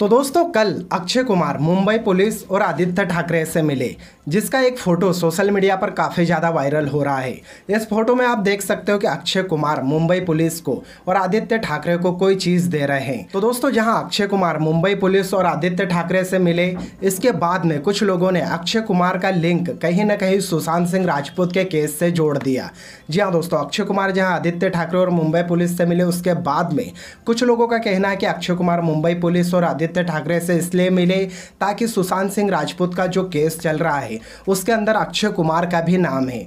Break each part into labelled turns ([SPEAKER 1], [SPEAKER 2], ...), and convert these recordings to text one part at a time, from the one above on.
[SPEAKER 1] तो दोस्तों कल अक्षय कुमार मुंबई पुलिस और आदित्य ठाकरे से मिले जिसका एक फ़ोटो सोशल मीडिया पर काफ़ी ज़्यादा वायरल हो रहा है इस फोटो में आप देख सकते हो कि अक्षय कुमार मुंबई पुलिस को और आदित्य ठाकरे को कोई चीज़ दे रहे हैं तो दोस्तों जहां अक्षय कुमार मुंबई पुलिस और आदित्य ठाकरे से मिले इसके बाद में कुछ लोगों ने अक्षय कुमार का लिंक कहीं ना कहीं सुशांत सिंह राजपूत के केस से जोड़ दिया जी हाँ दोस्तों अक्षय कुमार जहाँ आदित्य ठाकरे और मुंबई पुलिस से मिले उसके बाद में कुछ लोगों का कहना है कि अक्षय कुमार मुंबई पुलिस और आदित्य आदित्य ठाकरे से इसलिए मिले ताकि सुशांत सिंह राजपूत का जो केस चल रहा है उसके अंदर अक्षय कुमार का भी नाम है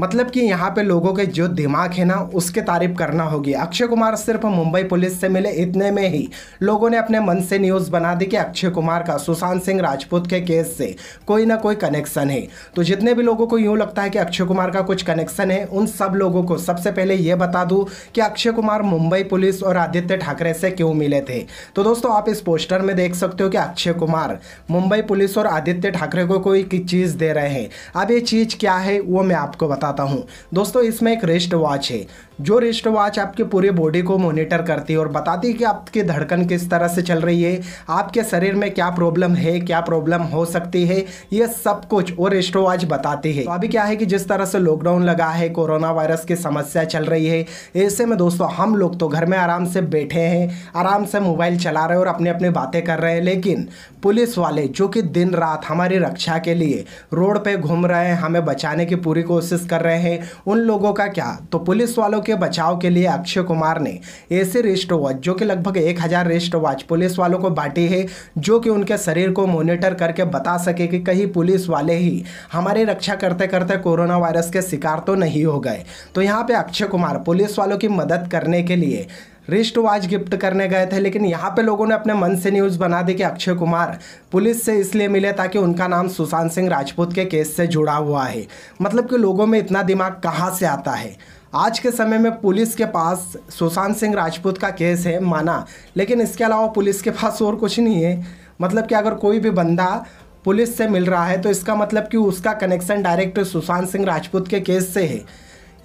[SPEAKER 1] मतलब कि यहाँ पे लोगों के जो दिमाग है ना उसके तारीफ करना होगी अक्षय कुमार सिर्फ मुंबई पुलिस से मिले इतने में ही लोगों ने अपने मन से न्यूज़ बना दी कि अक्षय कुमार का सुशांत सिंह राजपूत के केस से कोई ना कोई कनेक्शन है तो जितने भी लोगों को यूँ लगता है कि अक्षय कुमार का कुछ कनेक्शन है उन सब लोगों को सबसे पहले ये बता दूँ कि अक्षय कुमार मुंबई पुलिस और आदित्य ठाकरे से क्यों मिले थे तो दोस्तों आप इस पोस्टर में देख सकते हो कि अक्षय कुमार मुंबई पुलिस और आदित्य ठाकरे को कोई चीज़ दे रहे हैं अब ये चीज़ क्या है वो मैं आपको बता बताता हूँ दोस्तों इसमें एक रिस्ट वॉच है जो रिस्ट वॉच आपके पूरे बॉडी को मोनिटर करती है और बताती है कि आपकी धड़कन किस तरह से चल रही है आपके शरीर में क्या प्रॉब्लम है क्या प्रॉब्लम हो सकती है ये सब कुछ वो रेस्ट वॉच बताती है तो अभी क्या है कि जिस तरह से लॉकडाउन लगा है कोरोना वायरस की समस्या चल रही है ऐसे में दोस्तों हम लोग तो घर में आराम से बैठे हैं आराम से मोबाइल चला रहे हैं और अपनी अपनी बातें कर रहे हैं लेकिन पुलिस वाले जो कि दिन रात हमारी रक्षा के लिए रोड पर घूम रहे हैं हमें बचाने की पूरी कोशिश कर कर रहे हैं उन लोगों का क्या तो पुलिस वालों के बचाव के लिए अक्षय कुमार ने ऐसे रिस्ट वॉच जो कि लगभग एक हज़ार रिस्ट वॉच पुलिस वालों को बांटी है जो कि उनके शरीर को मोनिटर करके बता सके कि कहीं पुलिस वाले ही हमारी रक्षा करते करते कोरोना वायरस के शिकार तो नहीं हो गए तो यहाँ पे अक्षय कुमार पुलिस वालों की मदद करने के लिए रिस्ट वॉच गिफ्ट करने गए थे लेकिन यहाँ पे लोगों ने अपने मन से न्यूज़ बना दी कि अक्षय कुमार पुलिस से इसलिए मिले ताकि उनका नाम सुशांत सिंह राजपूत के केस से जुड़ा हुआ है मतलब कि लोगों में इतना दिमाग कहाँ से आता है आज के समय में पुलिस के पास सुशांत सिंह राजपूत का केस है माना लेकिन इसके अलावा पुलिस के पास और कुछ नहीं है मतलब कि अगर कोई भी बंदा पुलिस से मिल रहा है तो इसका मतलब कि उसका कनेक्शन डायरेक्ट सुशांत सिंह राजपूत के केस से है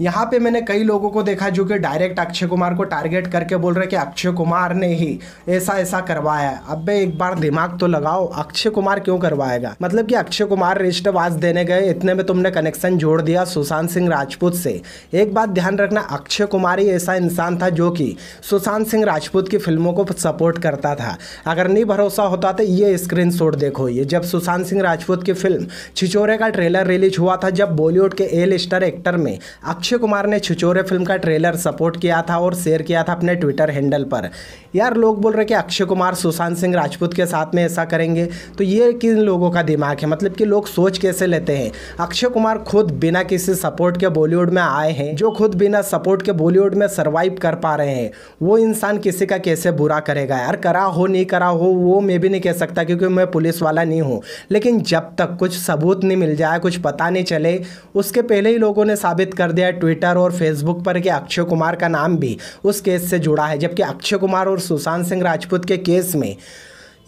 [SPEAKER 1] यहाँ पे मैंने कई लोगों को देखा जो कि डायरेक्ट अक्षय कुमार को टारगेट करके बोल रहे कि अक्षय कुमार ने ही ऐसा ऐसा करवाया अब एक बार दिमाग तो लगाओ अक्षय कुमार क्यों करवाएगा मतलब कि अक्षय कुमार रिश्ते आवाज देने गए इतने में तुमने कनेक्शन जोड़ दिया सुशांत सिंह राजपूत से एक बात ध्यान रखना अक्षय कुमार ही ऐसा इंसान था जो कि सुशांत सिंह राजपूत की फिल्मों को सपोर्ट करता था अगर नहीं भरोसा होता तो ये स्क्रीन देखो ये जब सुशांत सिंह राजपूत की फिल्म छिचोरे का ट्रेलर रिलीज हुआ था जब बॉलीवुड के एल स्टार एक्टर में अक्षय अक्षय कुमार ने छिचोरे फिल्म का ट्रेलर सपोर्ट किया था और शेयर किया था अपने ट्विटर हैंडल पर यार लोग बोल रहे कि अक्षय कुमार सुशांत सिंह राजपूत के साथ में ऐसा करेंगे तो ये किन लोगों का दिमाग है मतलब कि लोग सोच कैसे लेते हैं अक्षय कुमार खुद बिना किसी सपोर्ट के बॉलीवुड में आए हैं जो खुद बिना सपोर्ट के बॉलीवुड में सर्वाइव कर पा रहे हैं वो इंसान किसी का कैसे बुरा करेगा यार करा हो नहीं करा हो वो मैं भी नहीं कह सकता क्योंकि मैं पुलिस वाला नहीं हूँ लेकिन जब तक कुछ सबूत नहीं मिल जाए कुछ पता नहीं चले उसके पहले ही लोगों ने साबित कर दिया ट्विटर और फेसबुक पर कि अक्षय कुमार का नाम भी उस केस से जुड़ा है जबकि अक्षय कुमार और सुशांत सिंह राजपूत के केस में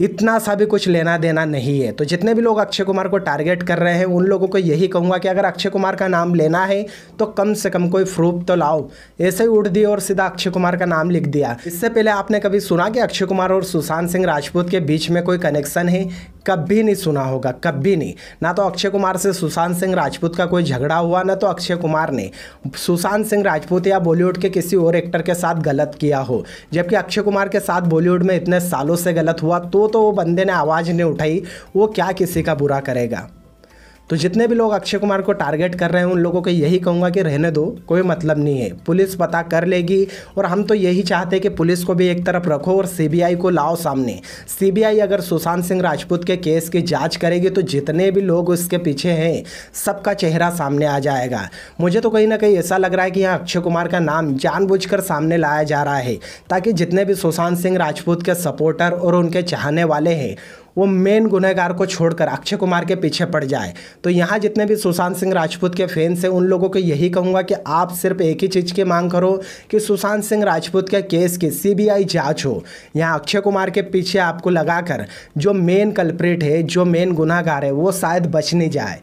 [SPEAKER 1] इतना सा भी कुछ लेना देना नहीं है तो जितने भी लोग अक्षय कुमार को टारगेट कर रहे हैं उन लोगों को यही कहूँगा कि अगर अक्षय कुमार का नाम लेना है तो कम से कम कोई प्रूफ तो लाओ ऐसे ही उड़ दिए और सीधा अक्षय कुमार का नाम लिख दिया इससे पहले आपने कभी सुना कि अक्षय कुमार और सुशांत सिंह राजपूत के बीच में कोई कनेक्शन है कभी नहीं सुना होगा कभी नहीं ना तो अक्षय कुमार से सुशांत सिंह राजपूत का कोई झगड़ा हुआ ना तो अक्षय कुमार ने सुशांत सिंह राजपूत या बॉलीवुड के किसी और एक्टर के साथ गलत किया हो जबकि अक्षय कुमार के साथ बॉलीवुड में इतने सालों से गलत हुआ तो तो वो बंदे ने आवाज़ नहीं उठाई वो क्या किसी का बुरा करेगा तो जितने भी लोग अक्षय कुमार को टारगेट कर रहे हैं उन लोगों को यही कहूँगा कि रहने दो कोई मतलब नहीं है पुलिस पता कर लेगी और हम तो यही चाहते हैं कि पुलिस को भी एक तरफ रखो और सीबीआई को लाओ सामने सीबीआई अगर सुशांत सिंह राजपूत के केस की जांच करेगी तो जितने भी लोग उसके पीछे हैं सबका चेहरा सामने आ जाएगा मुझे तो कहीं ना कहीं ऐसा लग रहा है कि यहाँ अक्षय कुमार का नाम जानबूझकर सामने लाया जा रहा है ताकि जितने भी सुशांत सिंह राजपूत के सपोर्टर और उनके चाहने वाले हैं वो मेन गुनहगार को छोड़कर अक्षय कुमार के पीछे पड़ जाए तो यहाँ जितने भी सुशांत सिंह राजपूत के फैंस हैं उन लोगों को यही कहूँगा कि आप सिर्फ एक ही चीज़ की मांग करो कि सुशांत सिंह राजपूत के केस की सीबीआई जांच हो यहाँ अक्षय कुमार के पीछे आपको लगाकर जो मेन कल्प्रेट है जो मेन गुनागार है वो शायद बच नहीं जाए